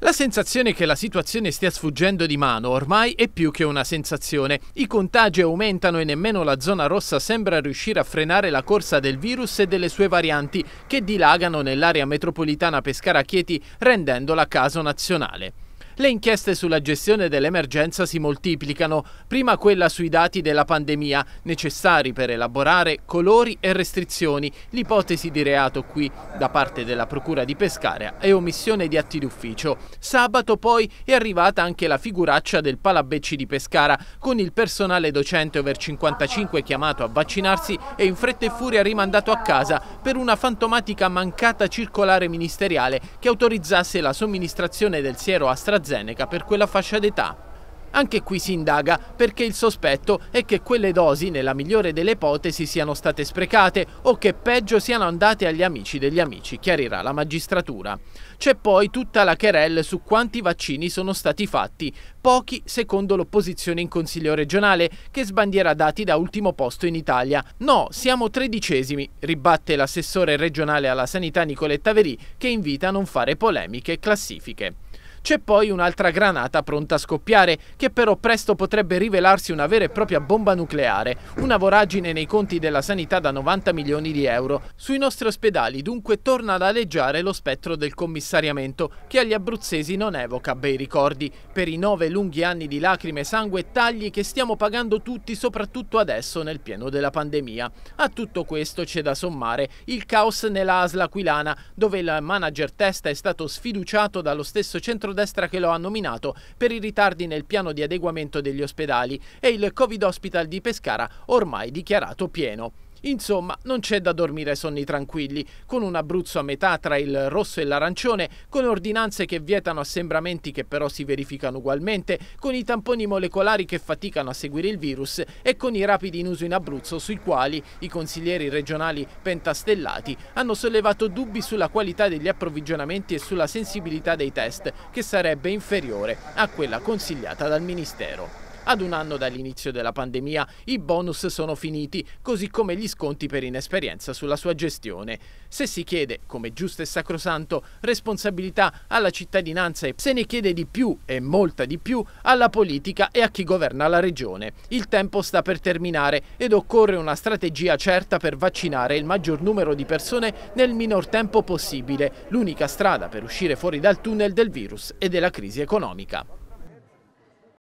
La sensazione che la situazione stia sfuggendo di mano ormai è più che una sensazione. I contagi aumentano e nemmeno la zona rossa sembra riuscire a frenare la corsa del virus e delle sue varianti che dilagano nell'area metropolitana Pescara-Chieti rendendola caso nazionale. Le inchieste sulla gestione dell'emergenza si moltiplicano, prima quella sui dati della pandemia, necessari per elaborare colori e restrizioni, l'ipotesi di reato qui da parte della Procura di Pescarea e omissione di atti d'ufficio. Sabato poi è arrivata anche la figuraccia del Palabecci di Pescara, con il personale docente over 55 chiamato a vaccinarsi e in fretta e furia rimandato a casa per una fantomatica mancata circolare ministeriale che autorizzasse la somministrazione del siero AstraZeneca AstraZeneca per quella fascia d'età. Anche qui si indaga perché il sospetto è che quelle dosi, nella migliore delle ipotesi, siano state sprecate o che peggio siano andate agli amici degli amici, chiarirà la magistratura. C'è poi tutta la querelle su quanti vaccini sono stati fatti, pochi secondo l'opposizione in Consiglio regionale che sbandiera dati da ultimo posto in Italia. No, siamo tredicesimi, ribatte l'assessore regionale alla sanità Nicoletta Verì che invita a non fare polemiche e classifiche. C'è poi un'altra granata pronta a scoppiare, che però presto potrebbe rivelarsi una vera e propria bomba nucleare, una voragine nei conti della sanità da 90 milioni di euro. Sui nostri ospedali dunque torna ad aleggiare lo spettro del commissariamento, che agli abruzzesi non evoca bei ricordi, per i nove lunghi anni di lacrime, sangue e tagli che stiamo pagando tutti, soprattutto adesso nel pieno della pandemia. A tutto questo c'è da sommare il caos nella Asla Aquilana, dove il manager testa è stato sfiduciato dallo stesso centro centrodestra che lo ha nominato per i ritardi nel piano di adeguamento degli ospedali e il Covid Hospital di Pescara ormai dichiarato pieno. Insomma, non c'è da dormire sonni tranquilli, con un Abruzzo a metà tra il rosso e l'arancione, con ordinanze che vietano assembramenti che però si verificano ugualmente, con i tamponi molecolari che faticano a seguire il virus e con i rapidi in uso in Abruzzo sui quali i consiglieri regionali pentastellati hanno sollevato dubbi sulla qualità degli approvvigionamenti e sulla sensibilità dei test, che sarebbe inferiore a quella consigliata dal Ministero. Ad un anno dall'inizio della pandemia i bonus sono finiti, così come gli sconti per inesperienza sulla sua gestione. Se si chiede, come giusto e sacrosanto, responsabilità alla cittadinanza e se ne chiede di più e molta di più alla politica e a chi governa la regione. Il tempo sta per terminare ed occorre una strategia certa per vaccinare il maggior numero di persone nel minor tempo possibile, l'unica strada per uscire fuori dal tunnel del virus e della crisi economica.